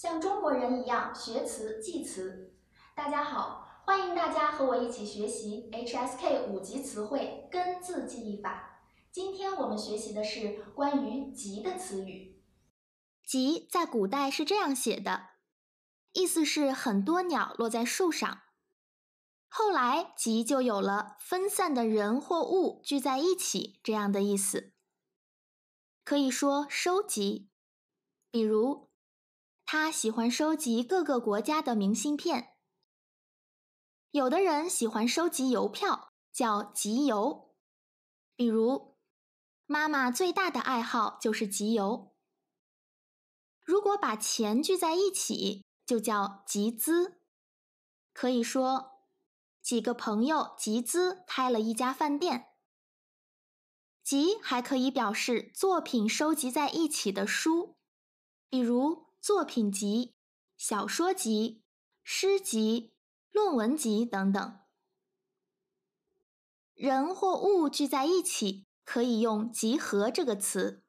像中国人一样学词记词。大家好，欢迎大家和我一起学习 HSK 五级词汇根字记忆法。今天我们学习的是关于“集”的词语。集在古代是这样写的，意思是很多鸟落在树上。后来“集”就有了分散的人或物聚在一起这样的意思，可以说收集，比如。他喜欢收集各个国家的明信片。有的人喜欢收集邮票，叫集邮。比如，妈妈最大的爱好就是集邮。如果把钱聚在一起，就叫集资。可以说，几个朋友集资开了一家饭店。集还可以表示作品收集在一起的书，比如。作品集、小说集、诗集、论文集等等。人或物聚在一起，可以用“集合”这个词，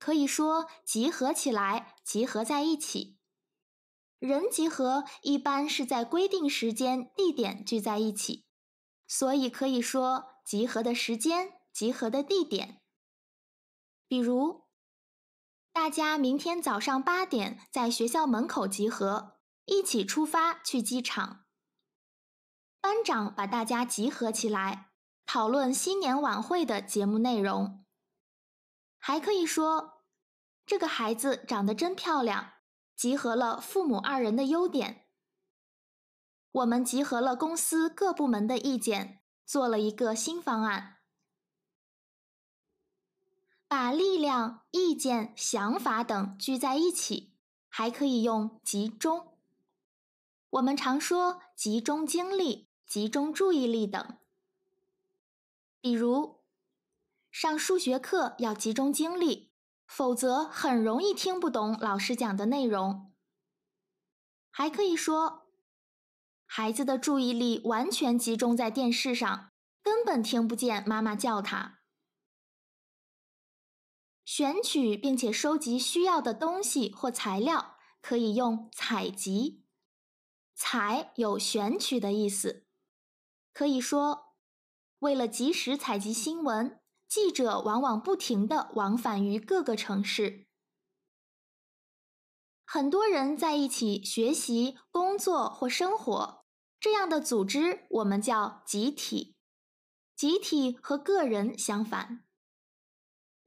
可以说“集合起来”“集合在一起”。人集合一般是在规定时间、地点聚在一起，所以可以说“集合的时间”“集合的地点”。比如。大家明天早上八点在学校门口集合，一起出发去机场。班长把大家集合起来，讨论新年晚会的节目内容。还可以说，这个孩子长得真漂亮，集合了父母二人的优点。我们集合了公司各部门的意见，做了一个新方案。把力量、意见、想法等聚在一起，还可以用“集中”。我们常说“集中精力”“集中注意力”等。比如，上数学课要集中精力，否则很容易听不懂老师讲的内容。还可以说，孩子的注意力完全集中在电视上，根本听不见妈妈叫他。选取并且收集需要的东西或材料，可以用“采集”。采有选取的意思。可以说，为了及时采集新闻，记者往往不停的往返于各个城市。很多人在一起学习、工作或生活，这样的组织我们叫集体。集体和个人相反。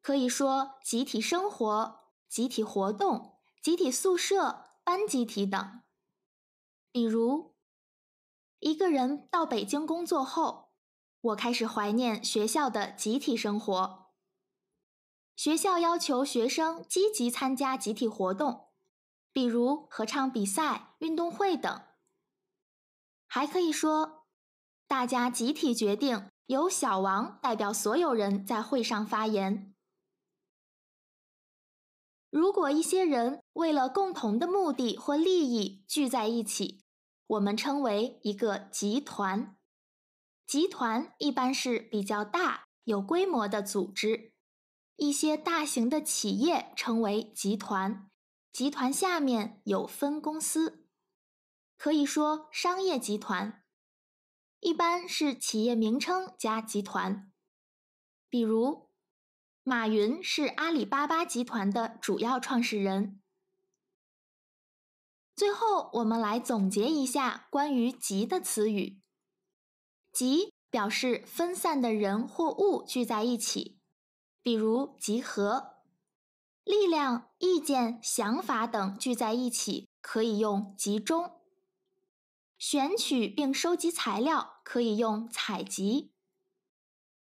可以说，集体生活、集体活动、集体宿舍、班集体等。比如，一个人到北京工作后，我开始怀念学校的集体生活。学校要求学生积极参加集体活动，比如合唱比赛、运动会等。还可以说，大家集体决定由小王代表所有人在会上发言。如果一些人为了共同的目的或利益聚在一起，我们称为一个集团。集团一般是比较大、有规模的组织。一些大型的企业称为集团，集团下面有分公司。可以说，商业集团一般是企业名称加集团，比如。马云是阿里巴巴集团的主要创始人。最后，我们来总结一下关于“集”的词语。“集”表示分散的人或物聚在一起，比如集合、力量、意见、想法等聚在一起，可以用“集中”；选取并收集材料，可以用“采集”。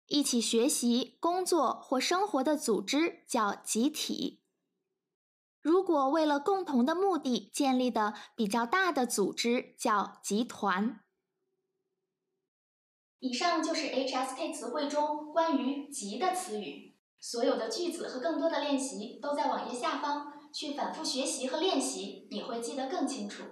一起学习、工作或生活的组织叫集体。如果为了共同的目的建立的比较大的组织叫集团。以上就是 HSK 词汇中关于“集”的词语。所有的句子和更多的练习都在网页下方，去反复学习和练习，你会记得更清楚。